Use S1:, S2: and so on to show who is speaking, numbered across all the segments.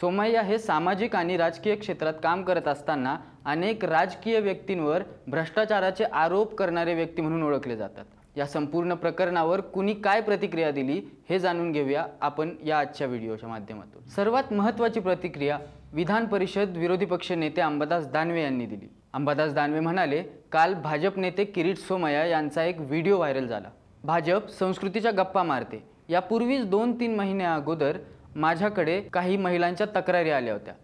S1: सोमय्या हे सामाजिक आणि राजकीय क्षेत्रात काम करत असताना अनेक राजकीय व्यक्तींवर भ्रष्टाचाराचे आरोप करणारे व्यक्ती म्हणून ओळखले जातात या संपूर्ण प्रकरणावर कुणी काय प्रतिक्रिया दिली हे जाणून घेऊया आपण या आजच्या व्हिडिओच्या माध्यमातून सर्वात महत्त्वाची प्रतिक्रिया विधान परिषद विरोधी पक्ष नेते अंबादास दानवे यांनी दिली अंबादास दानवे म्हणाले काल भाजप नेते किरीट सोमय्या यांचा एक व्हिडिओ व्हायरल झाला भाजप संस्कृतीच्या गप्पा मारते यापूर्वीच दोन तीन महिन्या अगोदर माझ्याकडे काही महिलांच्या तक्रारी आल्या होत्या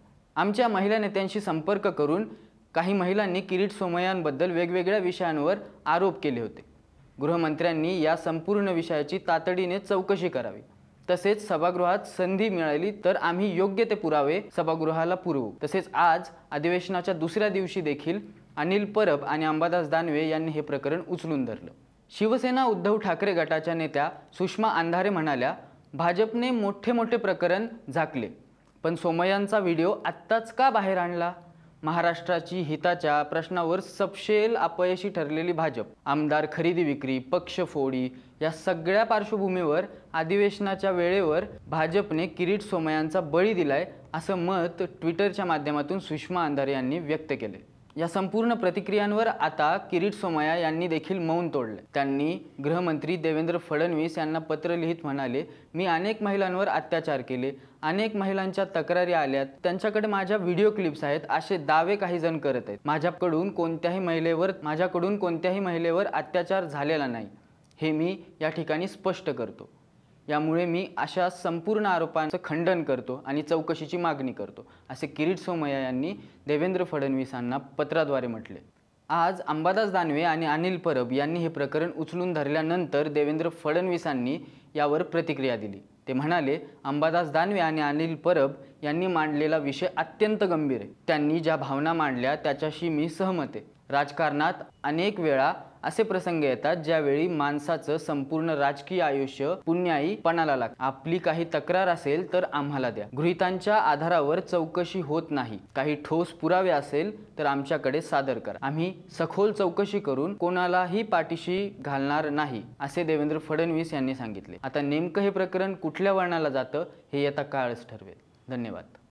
S1: आमच्या महिला नेत्यांशी संपर्क करून काही महिलांनी किरीट सोमयांबद्दल वेगवेगळ्या विषयांवर आरोप केले होते गृहमंत्र्यांनी या संपूर्ण विषयाची तातडीने चौकशी करावी तसेच सभागृहात संधी मिळाली तर आम्ही योग्य ते पुरावे सभागृहाला पुरवू तसेच आज अधिवेशनाच्या दुसऱ्या दिवशी देखील अनिल परब आणि अंबादास दानवे यांनी हे प्रकरण उचलून धरलं शिवसेना उद्धव ठाकरे गटाच्या नेत्या सुषमा अंधारे म्हणाल्या भाजपने मोठे मोठे प्रकरण झाकले पण सोमयांचा व्हिडिओ आत्ताच का बाहेर आणला महाराष्ट्राची हिताच्या प्रश्नावर सपशेल अपयशी ठरलेली भाजप आमदार खरेदी विक्री पक्षफोडी या सगळ्या पार्श्वभूमीवर अधिवेशनाच्या वेळेवर भाजपने किरीट सोमयांचा बळी दिलाय असं मत ट्विटरच्या माध्यमातून सुषमा अंधारे यांनी व्यक्त केले या संपूर्ण प्रतिक्रियांवर आता किरीट सोमया यांनी देखील मौन तोडले त्यांनी गृहमंत्री देवेंद्र फडणवीस यांना पत्र लिहित म्हणाले मी अनेक महिलांवर अत्याचार केले अनेक महिलांच्या तक्रारी आल्यात त्यांच्याकडे माझ्या व्हिडिओ क्लिप्स आहेत असे दावे काही जण करत आहेत माझ्याकडून कोणत्याही महिलेवर माझ्याकडून कोणत्याही महिलेवर अत्याचार झालेला नाही हे मी या ठिकाणी स्पष्ट करतो यामुळे मी अशा संपूर्ण आरोपांचं खंडन करतो आणि चौकशीची मागणी करतो असे किरीट सोमय्या यांनी देवेंद्र फडणवीसांना पत्राद्वारे म्हटले आज अंबादास दानवे आणि अनिल परब यांनी हे प्रकरण उचलून धरल्यानंतर देवेंद्र फडणवीसांनी यावर प्रतिक्रिया दिली ते म्हणाले अंबादास दानवे आणि अनिल परब यांनी मांडलेला विषय अत्यंत गंभीर आहे त्यांनी ज्या भावना मांडल्या त्याच्याशी मी सहमत आहे राजकारणात अनेक वेळा असे प्रसंग येतात ज्यावेळी माणसाचं संपूर्ण राजकीय आयुष्य पणाला लाग आपली काही तक्रार असेल तर आम्हाला द्या गृहितांच्या आधारावर चौकशी होत नाही काही ठोस पुरावे असेल तर आमच्याकडे सादर करा आम्ही सखोल चौकशी करून कोणालाही पाठीशी घालणार नाही असे देवेंद्र फडणवीस यांनी सांगितले आता नेमकं हे प्रकरण कुठल्या वळणाला जातं हे येता काळच ठरवेल धन्यवाद